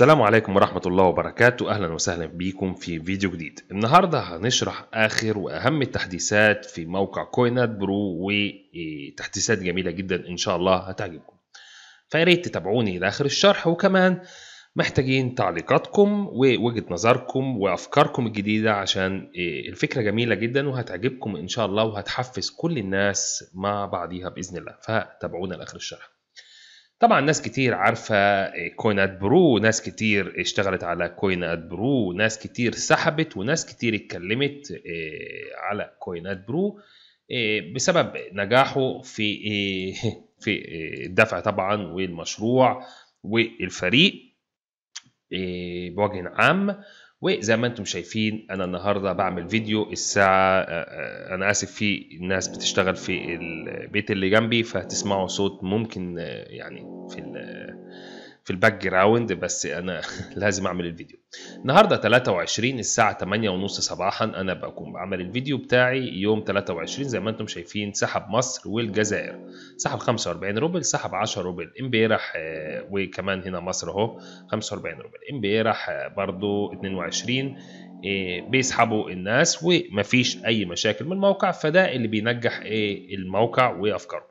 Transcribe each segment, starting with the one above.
السلام عليكم ورحمة الله وبركاته أهلا وسهلا بيكم في فيديو جديد النهاردة هنشرح آخر وأهم التحديثات في موقع كوينات برو وتحديثات جميلة جدا إن شاء الله هتعجبكم فياريت تتابعوني لآخر الشرح وكمان محتاجين تعليقاتكم ووجهة نظركم وأفكاركم الجديدة عشان الفكرة جميلة جدا وهتعجبكم إن شاء الله وهتحفز كل الناس مع بعضيها بإذن الله فتابعونا لآخر الشرح طبعا ناس كتير عارفه كوينات برو ناس كتير اشتغلت على كوينات برو ناس كتير سحبت وناس كتير اتكلمت آه، على كوينات برو آه، بسبب نجاحه في آه، في الدفع طبعا والمشروع والفريق بوجه عام وزي ما انتم شايفين انا النهارده بعمل فيديو الساعه آه، آه، انا اسف في الناس بتشتغل في البيت اللي جنبي فهتسمعوا صوت ممكن آه، يعني في في الباك جراوند بس انا لازم اعمل الفيديو النهارده 23 الساعه 8:30 صباحا انا بكون بعمل الفيديو بتاعي يوم 23 زي ما انتم شايفين سحب مصر والجزائر سحب 45 روبل سحب 10 روبل امبارح آه، وكمان هنا مصر اهو 45 روبل امبارح آه، برضو 22 آه، بيسحبوا الناس ومفيش اي مشاكل من الموقع فده اللي بينجح الموقع وافكاره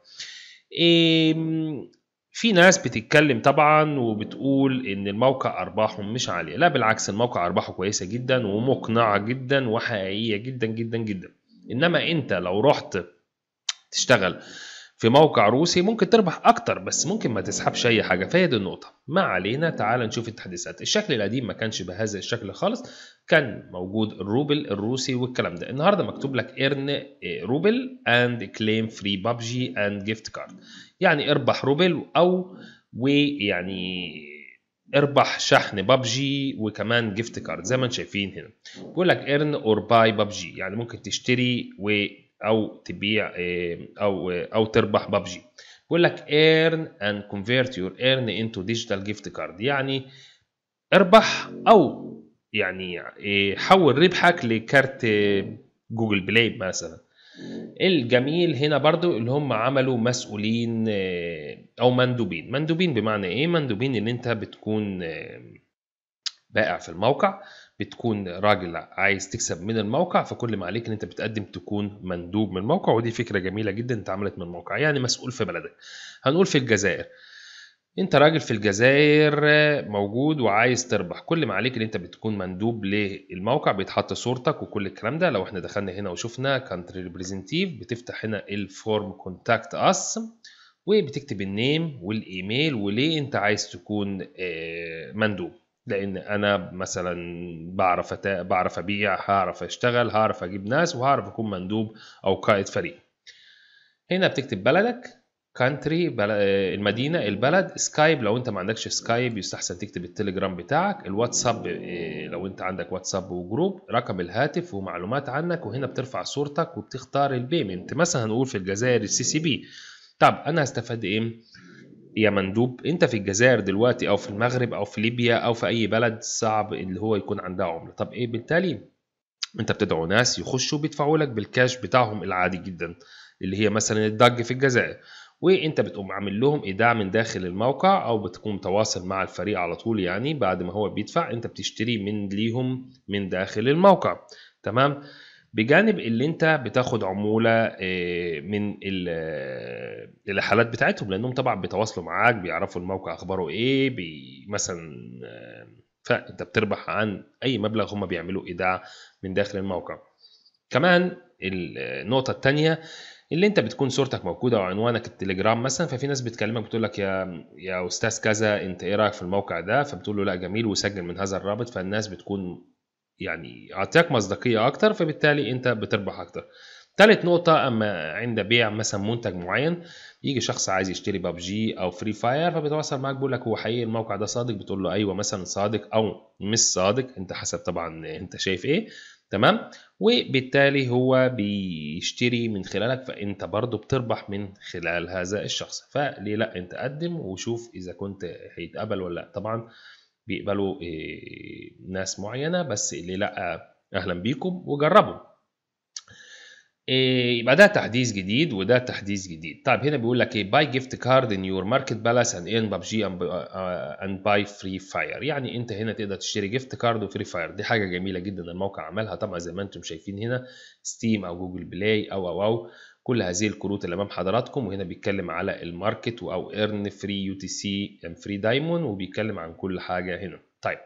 في ناس بتتكلم طبعا وبتقول ان الموقع ارباحه مش عاليه لا بالعكس الموقع ارباحه كويسه جدا ومقنعه جدا وحقيقيه جدا جدا جدا انما انت لو رحت تشتغل في موقع روسي ممكن تربح اكتر بس ممكن ما تسحبش اي حاجه فهي دي النقطه ما علينا تعال نشوف التحديثات الشكل القديم ما كانش بهذا الشكل خالص كان موجود الروبل الروسي والكلام ده النهارده مكتوب لك ارن روبل اند كليم فري بابجي اند جيفت كارد يعني اربح روبل او ويعني اربح شحن بابجي وكمان جيفت كارد زي ما انتم شايفين هنا بيقول لك ارن اور باي بابجي يعني ممكن تشتري و او تبيع آه، او آه، او تربح ببجي بيقول لك earn and convert your earn into digital gift card يعني اربح او يعني آه، حول ربحك لكارت جوجل بلاي مثلا الجميل هنا برضو اللي هم عملوا مسؤولين او مندوبين مندوبين بمعنى ايه مندوبين ان انت بتكون بائع في الموقع بتكون راجل عايز تكسب من الموقع فكل ما عليك ان انت بتقدم تكون مندوب من الموقع ودي فكره جميله جدا اتعملت من الموقع يعني مسؤول في بلدك هنقول في الجزائر انت راجل في الجزائر آه، موجود وعايز تربح كل ما عليك ان انت بتكون مندوب للموقع بيتحط صورتك وكل الكلام ده لو احنا دخلنا هنا وشفنا كانتري ريبريزنتيف بتفتح هنا الفورم كونتاكت اس وبتكتب النيم والايميل وليه انت عايز تكون آه، مندوب لان انا مثلا بعرف أتا... بعرف ابيع هعرف اشتغل هعرف اجيب ناس وهعرف اكون مندوب او قائد فريق هنا بتكتب بلدك كانتري بل... المدينه البلد سكايب لو انت ما عندكش سكايب يستحسن تكتب التليجرام بتاعك الواتساب آه، لو انت عندك واتساب وجروب رقم الهاتف ومعلومات عنك وهنا بترفع صورتك وبتختار البيمنت مثلا هنقول في الجزائر السي سي بي طب انا هستفاد ايه يا مندوب انت في الجزائر دلوقتي او في المغرب او في ليبيا او في اي بلد صعب اللي هو يكون عندها عمله طب ايه بالتالي انت بتدعو ناس يخشوا بيدفعوا لك بالكاش بتاعهم العادي جدا اللي هي مثلا الدج في الجزائر وانت بتقوم عامل لهم ايداع من داخل الموقع او بتكون متواصل مع الفريق على طول يعني بعد ما هو بيدفع انت بتشتري من ليهم من داخل الموقع تمام بجانب اللي انت بتاخد عموله آه، من الحالات آه، بتاعتهم لانهم طبعا بيتواصلوا معاك بيعرفوا الموقع اخباره ايه بي مثلا آه، فانت بتربح عن اي مبلغ هم بيعملوا ايداع من داخل الموقع كمان النقطه الثانيه اللي انت بتكون صورتك موجوده وعنوانك التليجرام مثلا ففي ناس بتكلمك بتقول لك يا يا استاذ كذا انت ايه رايك في الموقع ده فبتقول له لا جميل وسجل من هذا الرابط فالناس بتكون يعني اعطيك مصداقيه اكتر فبالتالي انت بتربح اكتر تالت نقطة أما عند بيع مثلا منتج معين يجي شخص عايز يشتري ببجي أو فري فاير فبيتواصل معاك بيقول لك هو حقيقي الموقع ده صادق بتقول له أيوه مثلا صادق أو مش صادق أنت حسب طبعا أنت شايف إيه تمام وبالتالي هو بيشتري من خلالك فانت برضه بتربح من خلال هذا الشخص فليه لا انت قدم وشوف اذا كنت هيتقبل ولا لا طبعا بيقبلوا آه، ناس معينه بس اللي لا اهلا بيكم وجربوا آه، يبقى ده تحديث جديد وده تحديث جديد طيب هنا بيقول لك ايه باي جيفت كارد ان يور ماركت بالاس اند ان ببجي اند باي فري فاير يعني انت هنا تقدر تشتري جيفت كارد وفري فاير دي حاجه جميله جدا الموقع عملها طبعا زي ما انتم شايفين هنا ستيم او جوجل بلاي او او او كل هذه الكروت اللي امام حضراتكم وهنا بيتكلم على الماركت او ايرن فري يو تي سي فري دايمون وبيتكلم عن كل حاجه هنا طيب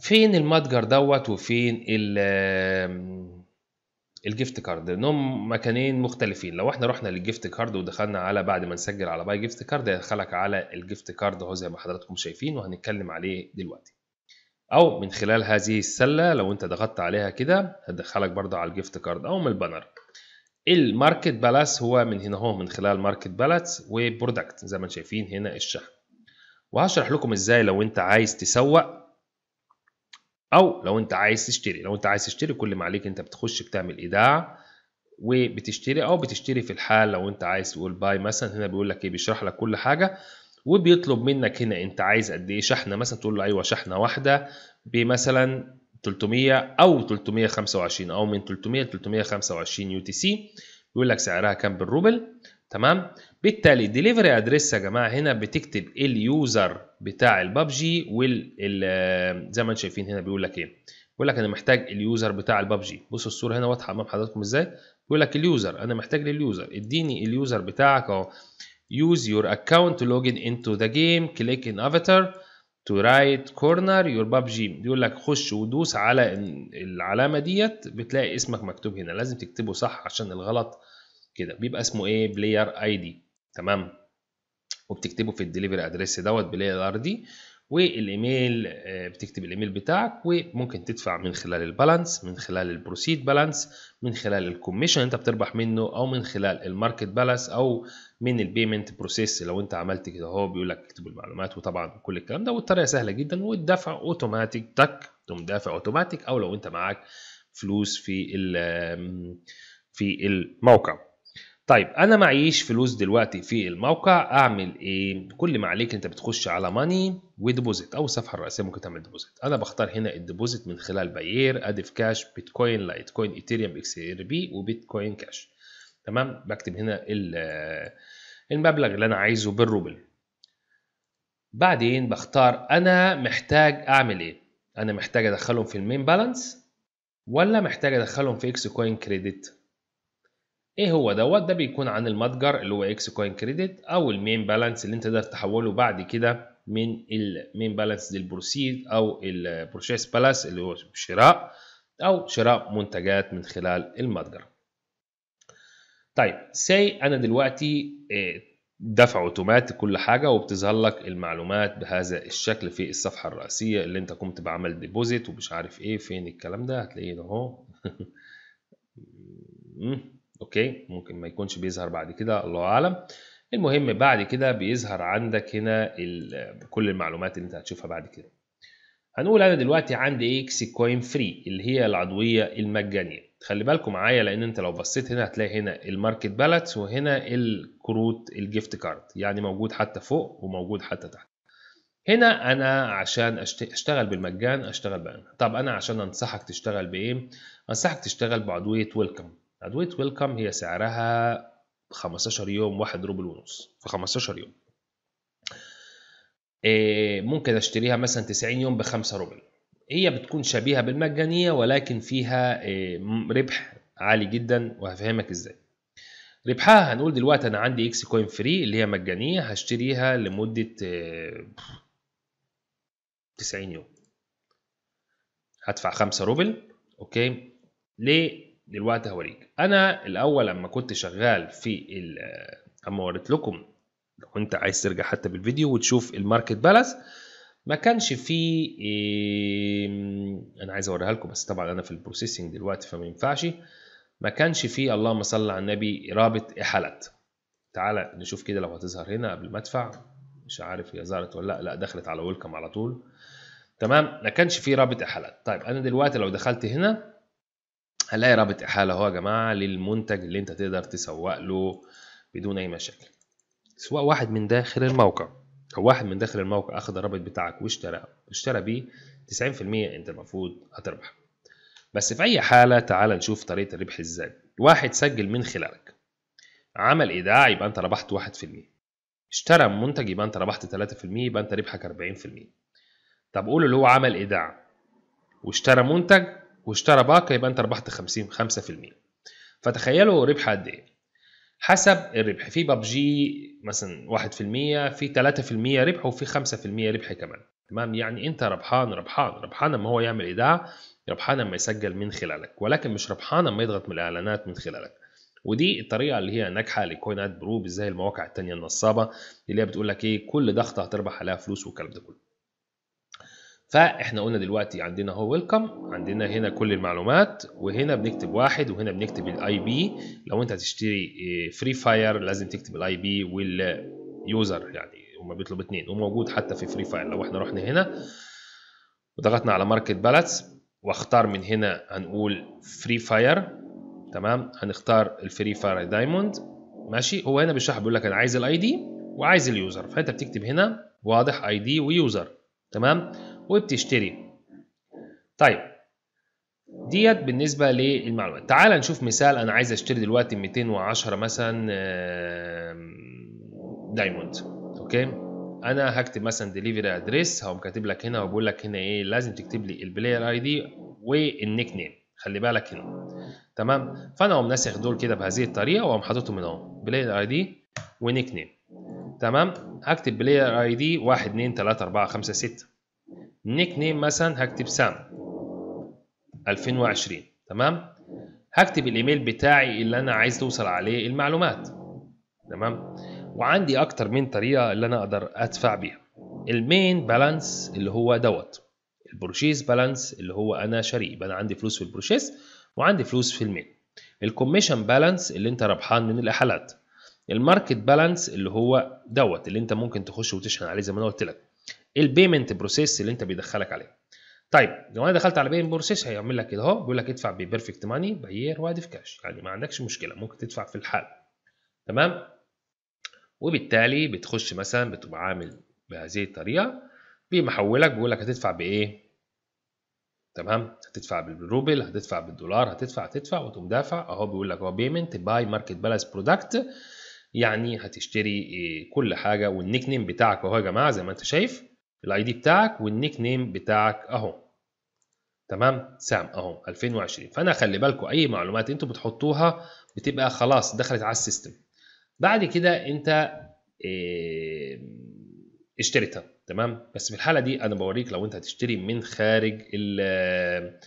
فين المتجر دوت وفين الجيفت كارد هم مكانين مختلفين لو احنا رحنا للجيفت كارد ودخلنا على بعد ما نسجل على باي جيفت كارد هيدخلك على الجيفت كارد اهو زي ما حضراتكم شايفين وهنتكلم عليه دلوقتي او من خلال هذه السله لو انت ضغطت عليها كده هتدخلك برضه على الجيفت كارد او من البانر الماركت بالانس هو من هنا هو من خلال ماركت بالانس وبرودكت زي ما انتم شايفين هنا الشحن وهشرح لكم ازاي لو انت عايز تسوق او لو انت عايز تشتري لو انت عايز تشتري كل ما عليك انت بتخش بتعمل ايداع وبتشتري او بتشتري في الحال لو انت عايز تقول باي مثلا هنا بيقول لك ايه بيشرح لك كل حاجه وبيطلب منك هنا انت عايز قد ايه شحنه مثلا تقول له ايوه شحنه واحده بمثلا 300 او 325 او من 300 ل 325 يو تي سي بيقول لك سعرها كام بالروبل تمام بالتالي ديليفري ادريس يا جماعه هنا بتكتب اليوزر بتاع البابجي وال زي ما انتم شايفين هنا بيقول لك ايه بيقول لك انا محتاج اليوزر بتاع البابجي بصوا الصوره هنا واضحه امام حضراتكم ازاي بيقول لك اليوزر انا محتاج لليوزر اديني اليوزر بتاعك اهو use your account to login into the game click in avatar تو رايت كورنر يور باب بابجي بيقول لك خش ودوس على العلامه ديت بتلاقي اسمك مكتوب هنا لازم تكتبه صح عشان الغلط كده بيبقى اسمه ايه بلاير اي دي تمام وبتكتبه في الدليفري ادريس دوت بلاير ار دي والايميل آه، بتكتب الايميل بتاعك وممكن تدفع من خلال البالانس من خلال البروسيد بالانس من خلال الكوميشن انت بتربح منه او من خلال الماركت بالانس او من البيمنت بروسيس لو انت عملت كده هو بيقول لك اكتب المعلومات وطبعا كل الكلام ده والطريقه سهله جدا والدفع اوتوماتيك تك تقوم دافع اوتوماتيك او لو انت معاك فلوس في في الموقع طيب انا معيش فلوس دلوقتي في الموقع اعمل ايه كل ما عليك انت بتخش على ماني وديبوزيت او الصفحه الرئيسيه ممكن تعمل ديبوزيت انا بختار هنا الديبوزيت من خلال باير ادف كاش بيتكوين لايت كوين ايثيريوم اكس ار بي وبيتكوين كاش تمام بكتب هنا المبلغ اللي انا عايزه بالروبل بعدين بختار انا محتاج اعمل ايه انا محتاج ادخلهم في المين بالانس ولا محتاج ادخلهم في اكس كوين كريدت ايه هو دوت ده بيكون عن المتجر اللي هو اكس كوين كريدت او المين بالانس اللي انت تقدر تحوله بعد كده من المين بالانس للبروسيد او البروشيس بالاس اللي هو شراء او شراء منتجات من خلال المتجر طيب سي انا دلوقتي آه، دفع اوتوماتيك كل حاجه وبتظهر لك المعلومات بهذا الشكل في الصفحه الرئيسيه اللي انت قمت بعمل ديبوزيت ومش عارف ايه فين الكلام ده هتلاقيه اهو اوكي ممكن ما يكونش بيظهر بعد كده الله اعلم المهم بعد كده بيظهر عندك هنا كل المعلومات اللي انت هتشوفها بعد كده هنقول انا دلوقتي عندي اكس كوين فري اللي هي العضويه المجانيه خلي بالكم معايا لان انت لو بصيت هنا هتلاقي هنا الماركت بالانس وهنا الكروت الجيفت كارد يعني موجود حتى فوق وموجود حتى تحت هنا انا عشان اشتغل بالمجان اشتغل بقى طب انا عشان انصحك تشتغل بايه انصحك تشتغل بعضويه ويلكم أدوية ويلكم هي سعرها 15 يوم 1 روبل ونص في 15 يوم آه، ممكن اشتريها مثلا 90 يوم بخمسة روبل هي بتكون شبيهة بالمجانية ولكن فيها آه، ربح عالي جدا وهفهمك ازاي ربحها هنقول دلوقتي انا عندي اكس كوين فري اللي هي مجانية هشتريها لمدة 90 آه، يوم هدفع 5 روبل اوكي ليه دلوقتي هوريك انا الاول لما كنت شغال في آه، اما وريت لكم لو انت عايز ترجع حتى بالفيديو وتشوف الماركت بالاس ما كانش فيه انا عايز اوريها لكم بس طبعا انا في البروسيسنج دلوقتي فما ينفعش ما كانش فيه اللهم صل على النبي رابط احالات تعالى نشوف كده لو هتظهر هنا قبل ما ادفع مش عارف هي ظهرت ولا لا لا دخلت على ويلكم على طول تمام ما كانش فيه رابط احالات طيب انا دلوقتي لو دخلت هنا هنلاقي رابط احاله اهو يا جماعه للمنتج اللي انت تقدر تسوق له بدون اي مشاكل سواء واحد من داخل الموقع او واحد من داخل الموقع اخذ الرابط بتاعك واشترى واشترى بيه 90% انت المفروض هتربح بس في اي حاله تعال نشوف طريقه الربح ازاي واحد سجل من خلالك عمل ايداع يبقى انت ربحت 1% اشترى منتج يبقى انت ربحت 3% يبقى انت ربحك 40% طب قول اللي هو عمل ايداع واشترى منتج واشترى باكا يبقى انت ربحت 50 5% فتخيلوا ربح قد ايه حسب الربح في ببجي مثلا 1% في 3% ربح وفي 5% ربح كمان تمام يعني انت ربحان ربحان ربحان اما هو يعمل ايداع ربحان اما يسجل من خلالك ولكن مش ربحان اما يضغط من الاعلانات من خلالك ودي الطريقه اللي هي ناجحه لكوين اد برو زي المواقع التانية النصابه اللي هي بتقول لك ايه كل ضغطه هتربح عليها فلوس والكلام ده كله فاحنا قلنا دلوقتي عندنا هو ويلكم عندنا هنا كل المعلومات وهنا بنكتب واحد وهنا بنكتب الاي بي لو انت هتشتري فري آه، فاير لازم تكتب الاي بي واليوزر يعني هما بيطلب اثنين وموجود حتى في فري فاير لو احنا رحنا هنا وضغطنا على ماركت بالانس واختار من هنا هنقول فري فاير تمام هنختار الفري فاير دايموند ماشي هو هنا بيشرح بيقول لك انا عايز الاي دي وعايز اليوزر فانت بتكتب هنا واضح اي دي ويوزر تمام وبتشتري طيب ديت بالنسبة للمعلومات تعال نشوف مثال أنا عايز أشتري دلوقتي 210 مثلا دايموند أوكي أنا هكتب مثلا ديليفري أدريس هقوم كاتب لك هنا وبقول لك هنا إيه لازم تكتب لي البلاير أي دي والنيك نيم خلي بالك هنا تمام فأنا أقوم ناسخ دول كده بهذه الطريقة وأقوم حاططهم هنا أهو بلاير أي دي ونيك نيم تمام هكتب بلاير أي دي 1 2 3 4 5 6 نيك نيم مثلا هكتب سام 2020 تمام هكتب الايميل بتاعي اللي انا عايز توصل عليه المعلومات تمام وعندي اكتر من طريقه اللي انا اقدر ادفع بيها المين بالانس اللي هو دوت البروشيز بالانس اللي هو انا شاري يبقى انا عندي فلوس في البروشيز وعندي فلوس في المين الكوميشن بالانس اللي انت ربحان من الاحالات الماركت بالانس اللي هو دوت اللي انت ممكن تخش وتشحن عليه زي ما انا قلت لك البيمنت بروسيس اللي انت بيدخلك عليه طيب لو انا دخلت على بيمنت بروسيس هيعمل لك كده اهو بيقول لك ادفع ببيرفكت ماني باير وادي في كاش يعني ما عندكش مشكله ممكن تدفع في الحال تمام وبالتالي بتخش مثلا بتبقى عامل بهذه الطريقه بيمحولك بيقول لك هتدفع بايه تمام هتدفع بالروبل هتدفع بالدولار هتدفع هتدفع وتقوم دافع اهو بيقول لك اهو بيمنت باي ماركت بالانس برودكت يعني هتشتري إيه؟ كل حاجه والنيك نيم بتاعك اهو يا جماعه زي ما انت شايف الاي دي بتاعك والنيك نيم بتاعك اهو تمام سام اهو 2020 فانا خلي بالكم اي معلومات انتوا بتحطوها بتبقى خلاص دخلت على السيستم بعد كده انت اشتريتها تمام بس في الحاله دي انا بوريك لو انت هتشتري من خارج ال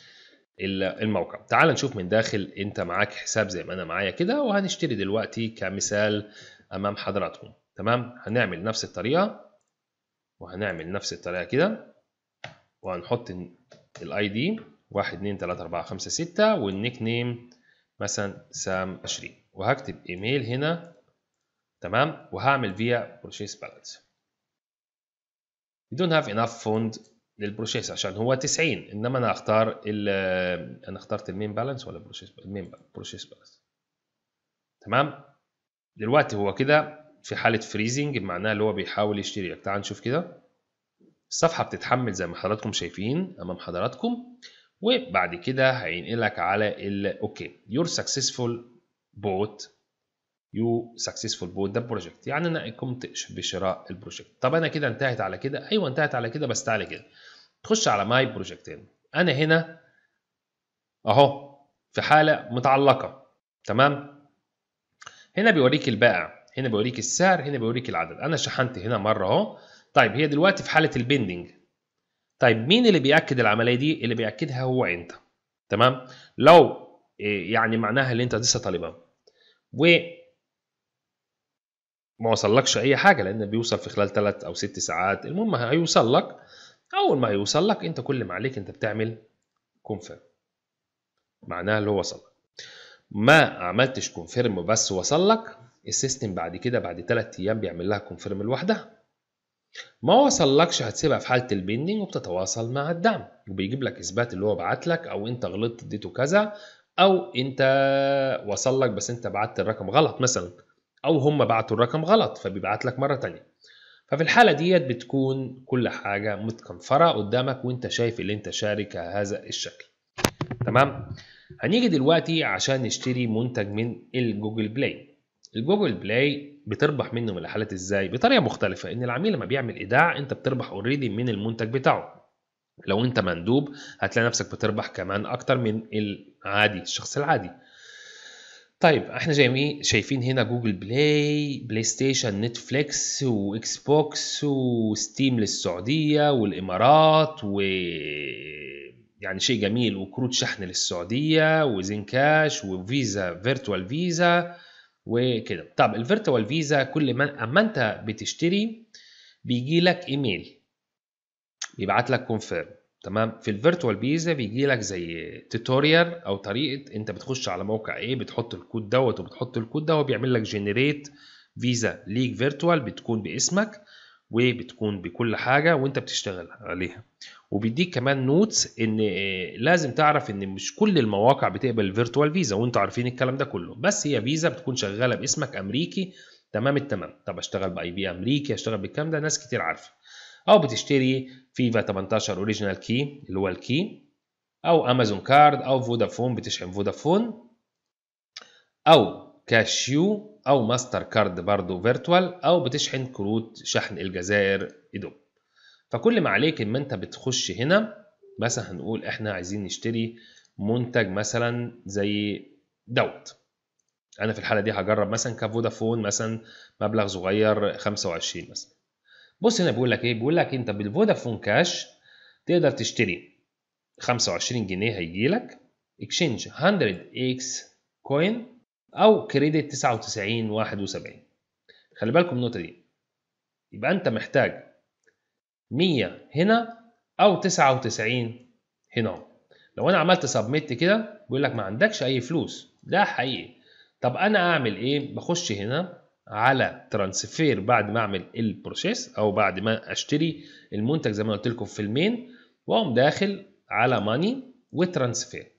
الموقع تعال نشوف من داخل انت معاك حساب زي ما انا معايا كده وهنشتري دلوقتي كمثال امام حضراتكم تمام هنعمل نفس الطريقه وهنعمل نفس الطريقة كده وهنحط الـ ID 1 2 3 4 5 6 والنيك نيم مثلا سام 20 وهكتب ايميل هنا تمام وهعمل فيا بروشيس بالانس you don't have enough fund للبروشيس عشان هو 90 انما انا اختار ال انا اخترت المين بالانس ولا بروشيس المين بروشيس بالانس تمام دلوقتي هو كده في حاله فريزنج معناها اللي هو بيحاول يشتري تعال نشوف كده الصفحه بتتحمل زي ما حضراتكم شايفين امام حضراتكم وبعد كده هينقلك على اوكي يور سكسسفول بوت يو سكسسفول بوت ده بروجكت يعني انا قمت بشراء البروجكت طب انا كده انتهت على كده ايوه انتهت على كده بس تعالى كده تخش على ماي بروجكت هنا انا هنا اهو في حاله متعلقه تمام هنا بيوريك البائع هنا بوريك السعر هنا بوريك العدد انا شحنت هنا مره اهو طيب هي دلوقتي في حاله البيندنج طيب مين اللي بياكد العمليه دي اللي بياكدها هو انت تمام لو إيه، يعني معناها اللي انت لسه طالبها و ما وصلكش اي حاجه لان بيوصل في خلال 3 او 6 ساعات المهم هيوصل لك اول ما هيوصل لك انت كل ما عليك انت بتعمل كونفيرم معناها اللي هو وصل ما عملتش كونفيرم بس وصل لك السيستم بعد كده بعد ثلاث ايام بيعمل لها كونفيرم لوحدها ما وصلكش هتسيبها في حاله البيندنج وبتتواصل مع الدعم وبيجيب لك اثبات اللي هو بعت لك او انت غلطت اديته كذا او انت وصل لك بس انت بعت الرقم غلط مثلا او هم بعتوا الرقم غلط فبيبعت لك مره ثانيه ففي الحاله ديت بتكون كل حاجه متكنفره قدامك وانت شايف اللي انت شارك هذا الشكل تمام هنيجي دلوقتي عشان نشتري منتج من الجوجل بلاي الجوجل بلاي بتربح منه من الحالات ازاي بطريقه مختلفه ان العميل لما بيعمل ايداع انت بتربح اوريدي من المنتج بتاعه لو انت مندوب هتلاقي نفسك بتربح كمان اكتر من العادي الشخص العادي طيب احنا جايين شايفين هنا جوجل بلاي بلاي ستيشن نتفليكس واكس بوكس وستيم للسعوديه والامارات و يعني شيء جميل وكروت شحن للسعوديه وزين كاش وفيزا فيرتوال فيزا وكده طب الفيرتوال فيزا كل ما اما انت بتشتري بيجي لك ايميل بيبعت لك كونفيرم تمام في الفيرتوال فيزا بيجي لك زي توتوريال او طريقه انت بتخش على موقع ايه بتحط الكود دوت وبتحط الكود ده وبيعمل لك جنريت فيزا ليك فيرتوال بتكون باسمك وبتكون بكل حاجه وانت بتشتغل عليها وبيديك كمان نوتس ان آه، لازم تعرف ان مش كل المواقع بتقبل فيرتوال فيزا وانتوا عارفين الكلام ده كله بس هي فيزا بتكون شغاله باسمك امريكي تمام التمام طب اشتغل باي بي امريكي اشتغل بالكلام ده ناس كتير عارفه او بتشتري فيفا 18 اوريجينال كي اللي هو الكي او امازون كارد او فودافون بتشحن فودافون او كاشيو او ماستر كارد برضه فيرتوال او بتشحن كروت شحن الجزائر ادوب فكل ما عليك ان انت بتخش هنا مثلا هنقول احنا عايزين نشتري منتج مثلا زي دوت انا في الحاله دي هجرب مثلا كفودافون مثلا مبلغ صغير 25 مثلا بص هنا بيقول لك ايه بيقول لك انت بالفودافون كاش تقدر تشتري 25 جنيه هيجي لك اكشينج 100 اكس كوين او كريدت 99 71 خلي بالكم النقطه دي يبقى انت محتاج 100 هنا او 99 هنا لو انا عملت سبميت كده بيقول لك ما عندكش اي فلوس ده حقيقي طب انا اعمل ايه بخش هنا على ترانسفير بعد ما اعمل البروسيس او بعد ما اشتري المنتج زي ما قلت لكم في المين واقوم داخل على ماني وترانسفير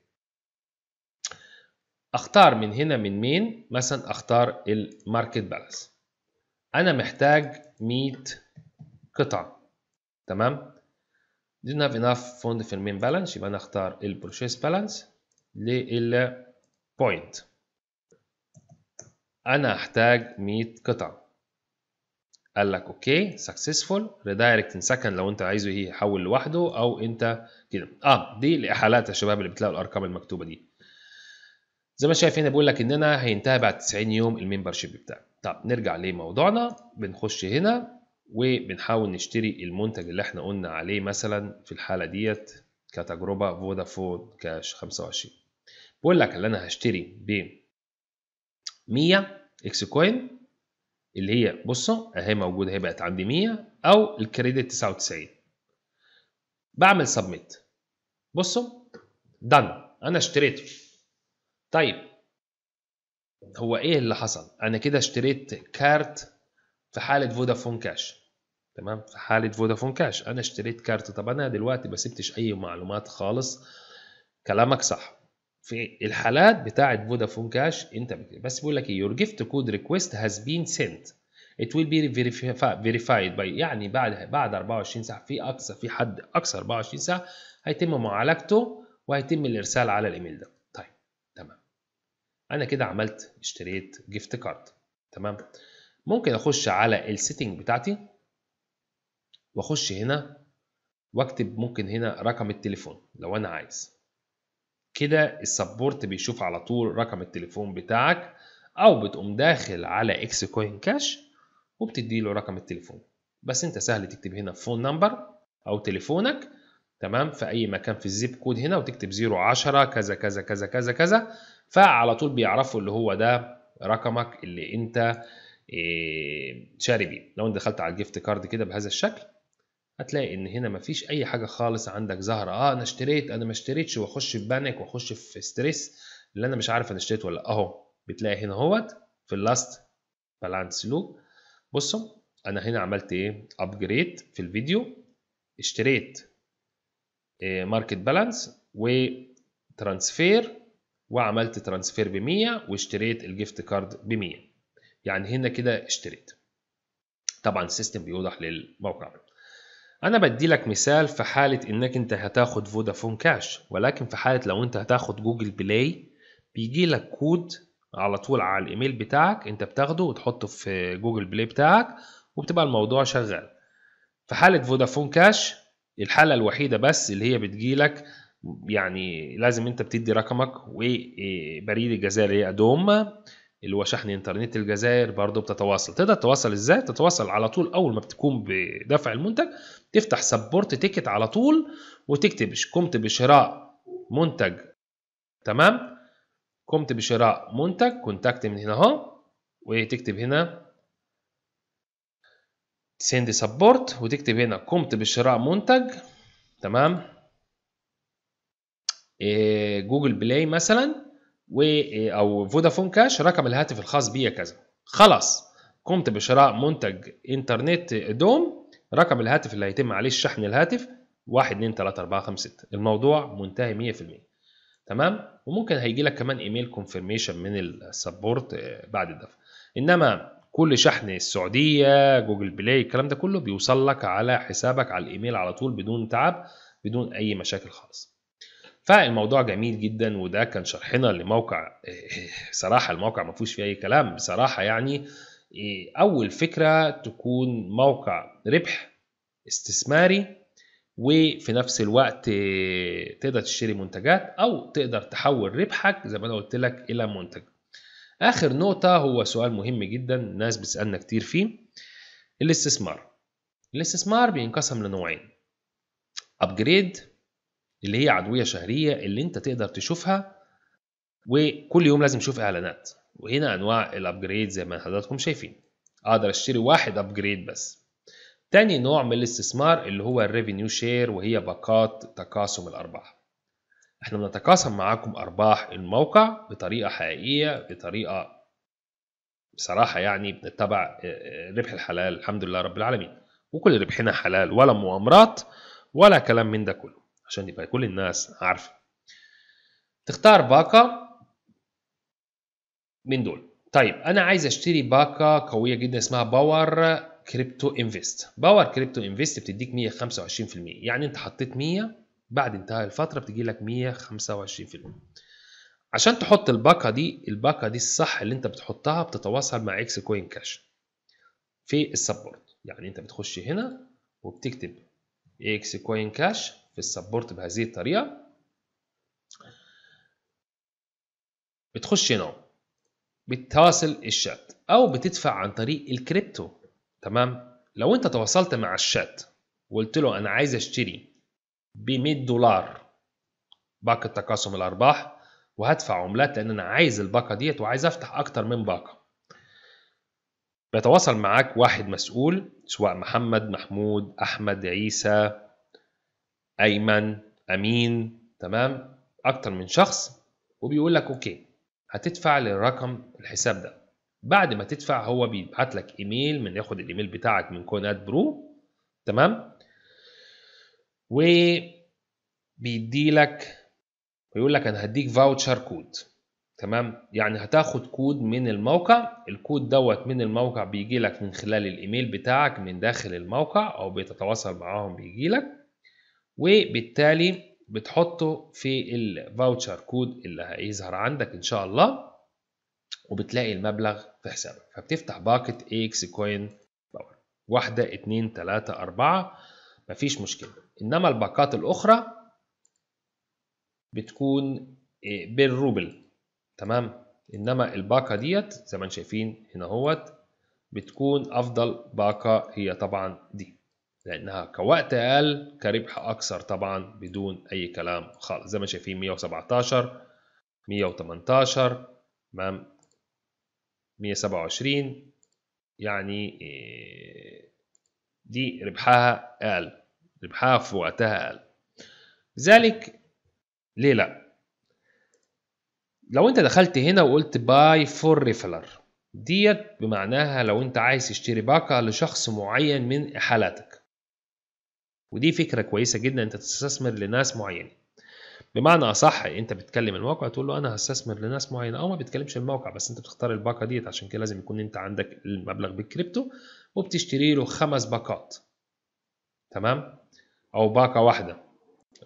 اختار من هنا من مين مثلا اختار الماركت بالانس انا محتاج 100 قطعه تمام didn't have enough fund في المين بالانس يبقى نختار البروشيس بالانس point انا احتاج 100 قطعه قال لك اوكي سكسسفول ريدايركت ان سكند لو انت عايزه يحول لوحده او انت كده اه دي الاحالات يا شباب اللي بتلاقوا الارقام المكتوبه دي زي ما شايف هنا بيقول لك اننا هينتهي بعد 90 يوم الممبر شيب بتاعك طب نرجع لموضوعنا بنخش هنا وبنحاول نشتري المنتج اللي احنا قلنا عليه مثلا في الحالة ديت كتجربة فودافون كاش 25 بقول لك اللي انا هشتري ب 100 اكس كوين اللي هي بصوا اهي موجودة هي بقت عندي 100 او الكريدت 99 بعمل سبميت بصوا دن انا اشتريته طيب هو ايه اللي حصل انا كده اشتريت كارت في حاله فودافون كاش تمام في حاله فودافون كاش انا اشتريت كارت طب انا دلوقتي ما سبتش اي معلومات خالص كلامك صح في الحالات بتاعه فودافون كاش انت بس بيقول لك ايه يور جيفت كود ريكويست هاز بين سنت ات ويل بي فيريفايد باي يعني بعد بعد 24 ساعه في اقصى في حد اقصى 24 ساعه هيتم معالجته وهيتم الارسال على الايميل ده طيب تمام انا كده عملت اشتريت جيفت كارد تمام ممكن اخش على السيتنج بتاعتي واخش هنا واكتب ممكن هنا رقم التليفون لو انا عايز كده السبورت بيشوف على طول رقم التليفون بتاعك او بتقوم داخل على اكس كوين كاش وبتدي له رقم التليفون بس انت سهل تكتب هنا فون نمبر او تليفونك تمام في اي مكان في الزيب كود هنا وتكتب 010 كذا كذا كذا كذا كذا فعلى طول بيعرفوا اللي هو ده رقمك اللي انت إيه، شاري بيه لو انت دخلت على الجيفت كارد كده بهذا الشكل هتلاقي ان هنا مفيش اي حاجه خالص عندك ظاهره اه انا اشتريت انا ما اشتريتش واخش في بانك واخش في ستريس اللي انا مش عارف انا اشتريت ولا اهو بتلاقي هنا اهوت في اللاست بالانس لوب بصوا انا هنا عملت ايه ابجريد في الفيديو اشتريت ماركت بالانس وترانسفير وعملت ترانسفير ب 100 واشتريت الجيفت كارد ب 100 يعني هنا كده اشتريت طبعا السيستم بيوضح للموقع انا بدي لك مثال في حاله انك انت هتاخد فودافون كاش ولكن في حاله لو انت هتاخد جوجل بلاي بيجي لك كود على طول على الايميل بتاعك انت بتاخده وتحطه في جوجل بلاي بتاعك وبتبقى الموضوع شغال في حاله فودافون كاش الحاله الوحيده بس اللي هي بتجيلك يعني لازم انت بتدي رقمك وبريد الجزائر ادوم اللي هو شحن انترنت الجزائر برضه بتتواصل تقدر تتواصل ازاي تتواصل على طول اول ما بتقوم بدفع المنتج تفتح سبورت تيكت على طول وتكتب قمت بشراء منتج تمام قمت بشراء منتج كونتاكت من هنا اهو وتكتب هنا سند سبورت وتكتب هنا قمت بشراء منتج تمام إيه جوجل بلاي مثلا و او فودافون كاش رقم الهاتف الخاص بي كذا خلاص قمت بشراء منتج انترنت دوم رقم الهاتف اللي هيتم عليه شحن الهاتف 1 2 3 4 5 6 الموضوع منتهي 100% تمام وممكن هيجي لك كمان ايميل كونفرميشن من السبورت آه، بعد الدفع انما كل شحن السعوديه جوجل بلاي الكلام ده كله بيوصل لك على حسابك على الايميل على طول بدون تعب بدون اي مشاكل خالص فالموضوع جميل جدا وده كان شرحنا لموقع صراحة الموقع ما فيهوش فيه أي كلام بصراحة يعني أول فكرة تكون موقع ربح استثماري وفي نفس الوقت تقدر تشتري منتجات أو تقدر تحول ربحك زي ما أنا قلت لك إلى منتج. آخر نقطة هو سؤال مهم جدا الناس بتسألنا كتير فيه الاستثمار. الاستثمار بينقسم لنوعين أبجريد اللي هي عدويه شهريه اللي انت تقدر تشوفها وكل يوم لازم تشوف اعلانات وهنا انواع الابجريد زي ما حضراتكم شايفين اقدر اشتري واحد ابجريد بس تاني نوع من الاستثمار اللي هو الريفينيو شير وهي باقات تقاسم الارباح احنا بنتقاسم معاكم ارباح الموقع بطريقه حقيقيه بطريقه بصراحه يعني بنتبع آه، آه، ربح الحلال الحمد لله رب العالمين وكل ربحنا حلال ولا مؤامرات ولا كلام من ده كله عشان يبقى كل الناس عارفة تختار باقة من دول طيب أنا عايز أشتري باقة قوية جدا اسمها باور كريبتو انفست باور كريبتو انفست بتديك 125% يعني انت حطيت 100 بعد انتهاء الفتره بتجي لك 125% عشان تحط الباقه دي الباقه دي الصح اللي انت بتحطها بتتواصل مع اكس كوين كاش في السبورت يعني انت بتخش هنا وبتكتب اكس كوين كاش في السبورت بهذه الطريقه بتخش هنا بتواصل الشات او بتدفع عن طريق الكريبتو تمام لو انت تواصلت مع الشات وقلت له انا عايز اشتري ب 100 دولار باقه تقاسم الارباح وهدفع عملات لان انا عايز الباقه ديت وعايز افتح اكتر من باقه بيتواصل معاك واحد مسؤول سواء محمد محمود احمد عيسى ايمن امين تمام اكتر من شخص وبيقول لك اوكي هتدفع للرقم الحساب ده بعد ما تدفع هو بيبعت لك ايميل من ياخد الايميل بتاعك من كونات برو تمام وبيدي لك ويقول لك انا هديك فاوتشر كود تمام يعني هتاخد كود من الموقع الكود دوت من الموقع بيجي لك من خلال الايميل بتاعك من داخل الموقع او بتتواصل معاهم بيجي لك وبالتالي بتحطه في الفاوتشر كود اللي هيظهر عندك ان شاء الله وبتلاقي المبلغ في حسابك فبتفتح باكت اكس كوين باور واحده اتنين تلاته اربعه مفيش مشكله انما الباقات الاخرى بتكون آه، بالروبل تمام انما الباقه ديت زي ما شايفين هنا اهوت بتكون افضل باقه هي طبعا دي لانها كوقت اقل كربح اكثر طبعا بدون اي كلام خالص زي ما شايفين 117 118 تمام 127 يعني آه، دي ربحها اقل ربحها في وقتها اقل لذلك ليه لا لو انت دخلت هنا وقلت باي فور ريفلر ديت بمعناها لو انت عايز تشتري باقه لشخص معين من حالاتك ودي فكره كويسه جدا انت تستثمر لناس معينه بمعنى اصح انت بتكلم الموقع تقول له انا هستثمر لناس معينه او ما بتكلمش الموقع بس انت بتختار الباقه ديت عشان كده لازم يكون انت عندك المبلغ بالكريبتو وبتشتري له خمس باقات تمام او باقه واحده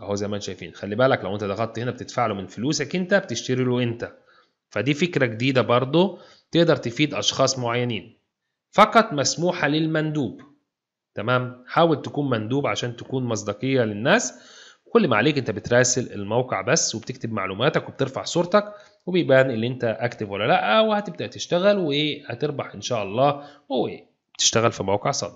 اهو زي ما انتم شايفين خلي بالك لو انت ضغطت هنا بتدفع له من فلوسك انت بتشتري له انت فدي فكره جديده برضو تقدر تفيد اشخاص معينين فقط مسموحه للمندوب تمام حاول تكون مندوب عشان تكون مصداقيه للناس كل ما عليك انت بتراسل الموقع بس وبتكتب معلوماتك وبترفع صورتك وبيبان اللي انت اكتف ولا لا وهتبدا تشتغل وهتربح ان شاء الله وتشتغل في موقع صد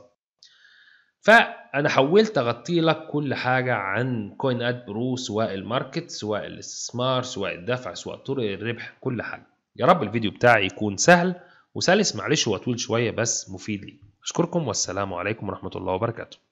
فانا حاولت اغطي لك كل حاجه عن كوين اد برو سواء الماركت سواء الاستثمار سواء الدفع سواء طرق الربح كل حاجه يا رب الفيديو بتاعي يكون سهل وسلس معلش هو طويل شويه بس مفيد ليك أشكركم والسلام عليكم ورحمة الله وبركاته